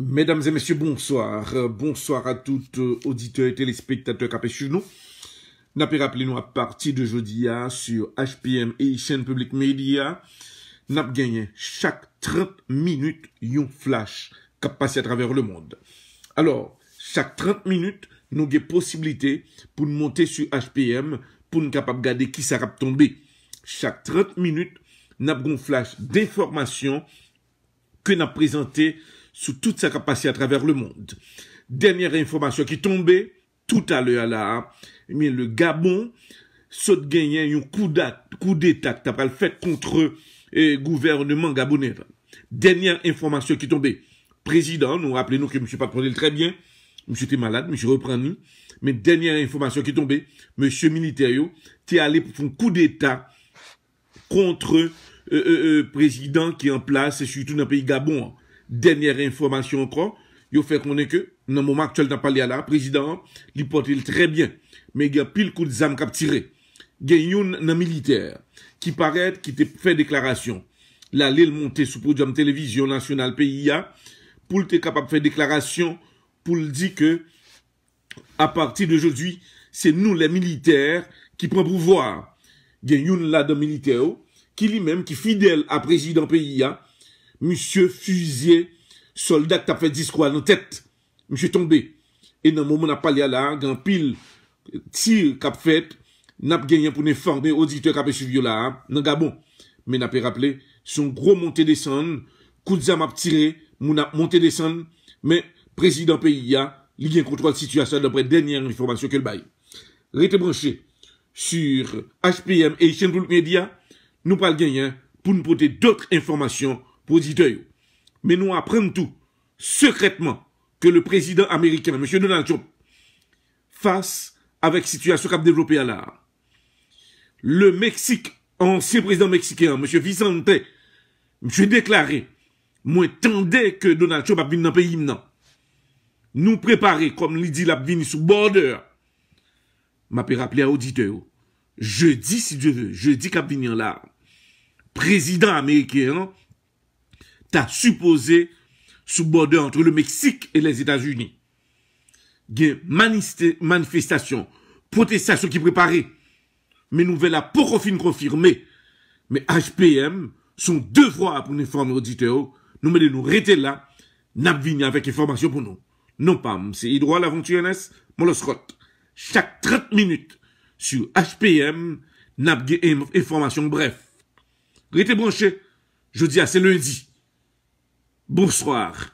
Mesdames et messieurs, bonsoir. Bonsoir a tout auditeur et telespectateur kapè chouj nou. Napè rappele nou ap parti de jodi ya sur HPM et y chèn publik media. Nap genyen chak 30 minute yon flash kap passe a travers le monde. Alors, chak 30 minute nou gen posibilité pou nou monte sur HPM pou nou kapap gade ki sa rap tombe. Chak 30 minute nap gon flash d'informasyon ke nap prezante sous toute sa capacité à travers le monde. Dernière information qui tombait tout à l'heure là, mais hein, eh le Gabon saute gagné un coup d'état après le fait contre le eh, gouvernement gabonais. Dernière information qui tombait. Président, nous rappelez-nous que pas Patronel très bien, M. était malade, M. reprend nous. Mais dernière information qui tombait, M. Militario, es allé pour un coup d'état contre le euh, euh, euh, président qui est en place, et surtout dans le pays Gabon. Denyer informasyon kon, yo fe konen ke nan mouman aktuel nan pali ala, prezident li potil trebyen, me gen pil kout zam kap tire. Gen yon nan militer, ki paret ki te fe deklarasyon, la li l monte sou poudjam televizyon nasyonal P.I.A., pou l te kapap fe deklarasyon, pou l di ke, a pati de joudwi, se nou le militer ki pran pou vwa. Gen yon la dan militer, ki li menm ki fidel a prezident P.I.A., Monsye fuzye soldat tap fè dis kwa nan tèt, monsye tombe. E nan moun ap pale ala, gan pil tir kap fèt, nap genyen pou ne forme odite kap esu vyo la, nan gabon. Men ap pe rappele, son gro monte desan, kouzama ap tire, moun ap monte desan, men prezident peyi ya, li gen kontrol situasyon apre denyen informasyon ke l bay. Rete branche, sur HPM et chen dou l media, nou pale genyen pou nou pote doutre informasyon poditeyo, men nou apren tout sekretman ke le prezident Amerikan, monsye Donald Trump fase avek situasyon kap devlope ala le Meksik ansye prezident Meksikyan, monsye Vicente monsye deklare mwen tende ke Donald Trump ap vini nan peyi mnen nou prepare, kom li di la ap vini sou border mapi rappele a oditeyo, je di si deve, je di kap vini ala prezident Amerikan supposé sous border entre le Mexique et les États-Unis. manifestations, manifestation, protestation qui préparait Mais nous la pour confirmer. Mais HPM, sont deux fois pour nous informer auditeurs, nous mettons nous rester là, nous avec information pour nous. Non pas, c'est Hydro NS. Moloscote. Chaque 30 minutes, sur HPM, nous avons information bref. Restez branchés, je dis à ah, c'est lundi. Bonsoir.